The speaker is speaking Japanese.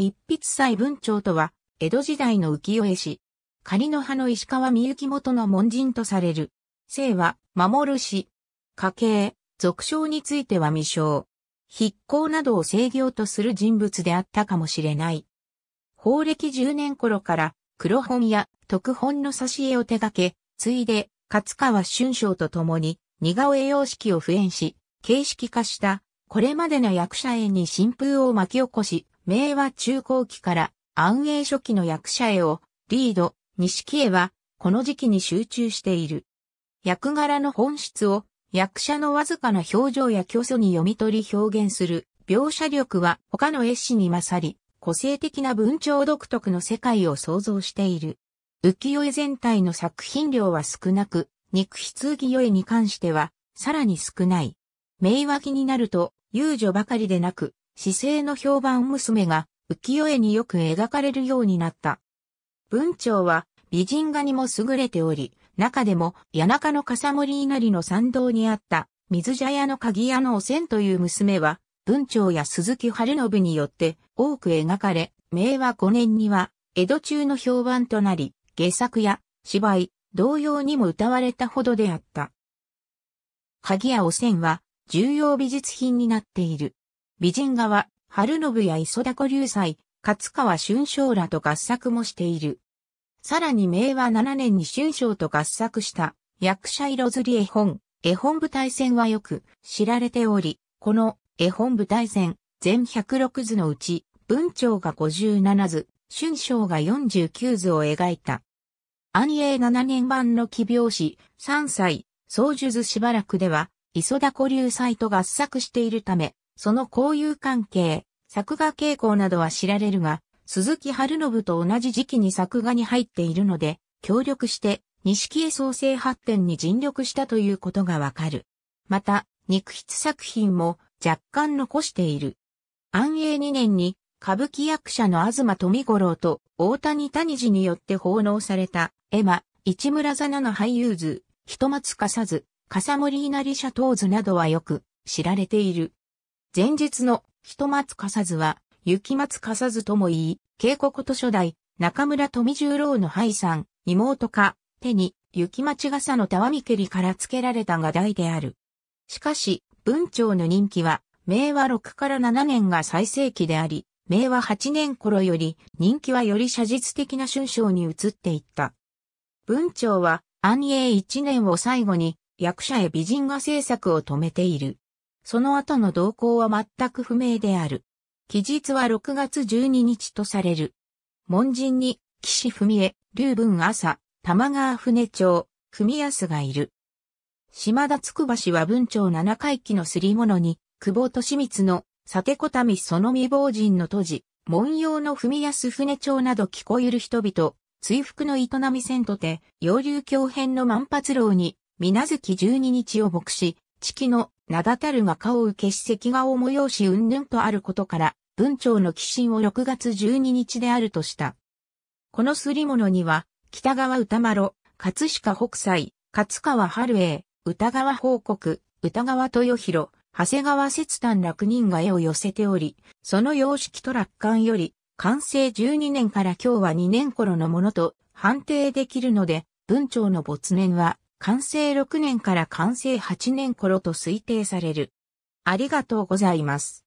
一筆祭文長とは、江戸時代の浮世絵師。仮の葉の石川みゆき元の門人とされる。姓は、守るし。家系、俗称については未称。筆行などを制御とする人物であったかもしれない。法暦10年頃から、黒本や特本の挿絵を手掛け、ついで、勝川春章と共に、似顔絵様式を普遍し、形式化した、これまでの役者絵に新風を巻き起こし、明和中後期から安永初期の役者絵を、リード、錦絵は、この時期に集中している。役柄の本質を、役者のわずかな表情や虚素に読み取り表現する、描写力は他の絵師に勝り、個性的な文鳥独特の世界を想像している。浮世絵全体の作品量は少なく、肉筆浮世絵に関しては、さらに少ない。名脇になると、遊女ばかりでなく、姿勢の評判娘が浮世絵によく描かれるようになった。文鳥は美人画にも優れており、中でも谷中の笠森稲荷の参道にあった水茶屋の鍵屋のお染という娘は、文鳥や鈴木春信によって多く描かれ、明和5年には江戸中の評判となり、下作や芝居、同様にも歌われたほどであった。鍵や汚染は重要美術品になっている。美人画は、春信や磯田古流祭、勝川春章らと合作もしている。さらに明和7年に春章と合作した役者色づり絵本、絵本舞台戦はよく知られており、この絵本舞台戦全106図のうち、文鳥が57図、春章が49図を描いた。安永7年版の奇病史、3歳、宗樹図しばらくでは、磯田古流祭と合作しているため、その交友関係、作画傾向などは知られるが、鈴木春信と同じ時期に作画に入っているので、協力して、錦絵創生発展に尽力したということがわかる。また、肉筆作品も若干残している。安永2年に、歌舞伎役者の東富五郎と大谷谷寺によって奉納された、絵馬、市村座菜の俳優図、人松かさず、笠森稲荷社ー図などはよく知られている。前述の人松さずは、雪松さずとも言い、渓谷図書代、中村富十郎の敗さん、妹か、手に、雪町傘のたわみけりから付けられた画題である。しかし、文長の人気は、明和6から7年が最盛期であり、明和8年頃より人気はより写実的な春章に移っていった。文長は安永1年を最後に役者へ美人画制作を止めている。その後の動向は全く不明である。期日は6月12日とされる。門人に、岸文江、龍文朝、玉川船長、文康がいる。島田つくば氏は文長七回忌のすり物に、久保利光の、さてこたみその未亡人の都事、文様の文康船長など聞こえる人々、追服の営みせんとて、洋流教編の万発楼に、水月十二日を牧し、地期の名だたる画家を受け史跡画を催し云々とあることから、文鳥の寄進を6月12日であるとした。このすり物には、北川歌丸、葛飾北斎、葛川春英、歌川報告、歌川豊弘、長谷川節丹楽人が絵を寄せており、その様式と楽観より、完成12年から今日は2年頃のものと判定できるので、文鳥の没年は、完成6年から完成8年頃と推定される。ありがとうございます。